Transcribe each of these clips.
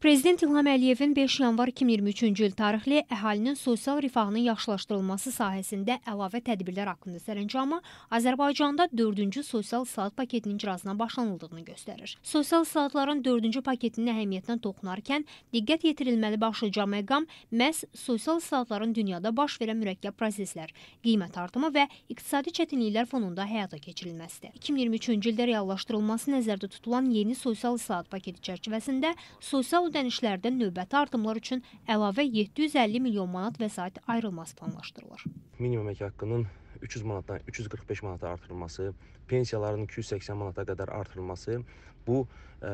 Prezident İlham Əliyevin 5 yanvar 2023-cü il tarixli əhalinin sosial rifahının yaxşılaşdırılması sahəsində əlavə tədbirlər haqqında sərəncamı Azərbaycanda 4-cü sosial saat paketinin icrasına başlanıldığını göstərir. Sosial saatların 4-cü paketinin əhəmiyyətinə toxunarkən diqqət yetirilməli başlıca məqam məhz sosial saatların dünyada baş verən mürəkkəb proseslər, qiymət artımı və iqtisadi çətinliklər fonunda həyata keçirilməsidir. 2023-cü ildə reallaşdırılması nəzərdə tutulan yeni sosial saat paketi çərçivəsində sosial ödənişlərdə növbəti artımlar üçün əlavə 750 milyon manat vəsait ayrılması planlaşdırılır. Minimum əmək haqqının 300 manatdan 345 manata artırılması, pensiyaların 280 manata qədər artırılması bu ə, e,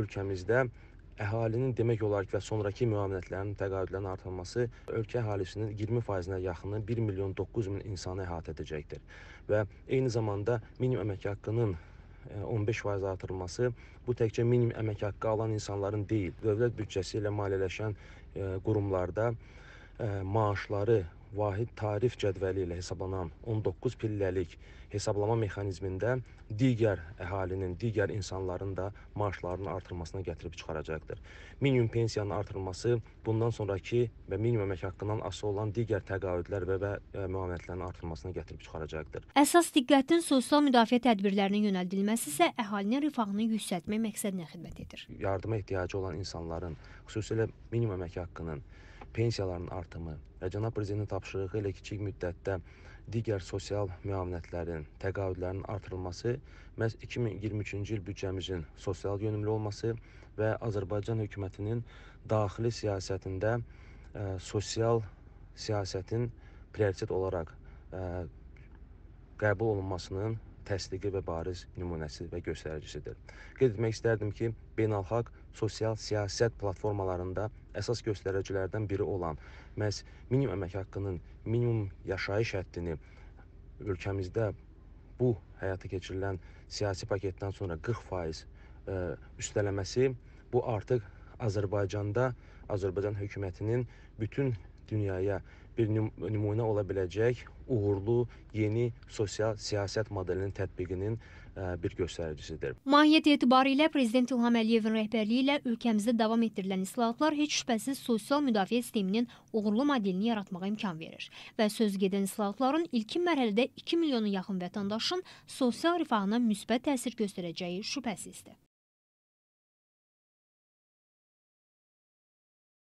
ölkəmizdə əhalinin demək olar ki, və sonrakı müavinətlərin təqaüdlərinin artırılması ölkə əhalisinin 20%-nə yaxını 1 milyon 900 min insanı əhatə edəcəkdir. Və eyni zamanda minimum əmək haqqının 15% artırılması bu təkcə minim əmək haqqı alan insanların deyil, dövlət büdcəsi ilə maliyyələşən e, qurumlarda e, maaşları vahid tarif cədvəli ilə hesablanan 19 pilləlik hesablama mexanizmində digər əhalinin, digər insanların da maaşlarının artırılmasına gətirib çıxaracaqdır. Minimum pensiyanın artırılması bundan sonrakı və minimum əmək haqqından asılı olan digər təqaüdlər və, və e, müavinətlərin artırılmasına gətirib çıxaracaqdır. Əsas diqqətin sosial müdafiə tədbirlərinə yönəldilməsi isə əhalinin rifahını yüksəltmək məqsədinə xidmət edir. Yardıma ehtiyacı olan insanların, xüsusilə minimum əmək haqqının pensiyaların artımı və cənab prezidentin tapşırığı ilə kiçik müddətdə digər sosial müavinətlərin, təqaüdlərin artırılması məhz 2023-cü il büdcəmizin sosial yönümlü olması və Azərbaycan hökumətinin daxili siyasətində ə, e, sosial siyasətin prioritet olaraq ə, e, qəbul olunmasının təsdiqi və bariz nümunəsi və göstəricisidir. Qeyd etmək istərdim ki, beynəlxalq sosial siyasət platformalarında əsas göstəricilərdən biri olan məhz minimum əmək haqqının, minimum yaşayış həddini ölkəmizdə bu həyata keçirilən siyasi paketdən sonra 40% e, üstələməsi bu artıq Azərbaycanda Azərbaycan hökumətinin bütün dünyaya bir nümunə ola biləcək uğurlu yeni sosial siyasət modelinin tətbiqinin e, bir göstəricisidir. Mahiyyət etibarilə prezident İlham Əliyevin rəhbərliyi ilə ölkəmizdə davam etdirilən islahatlar heç şübhəsiz sosial müdafiə sisteminin uğurlu modelini yaratmağa imkan verir və söz gedən islahatların ilkin mərhələdə 2 milyona yaxın vətəndaşın sosial rifahına müsbət təsir göstərəcəyi şübhəsizdir.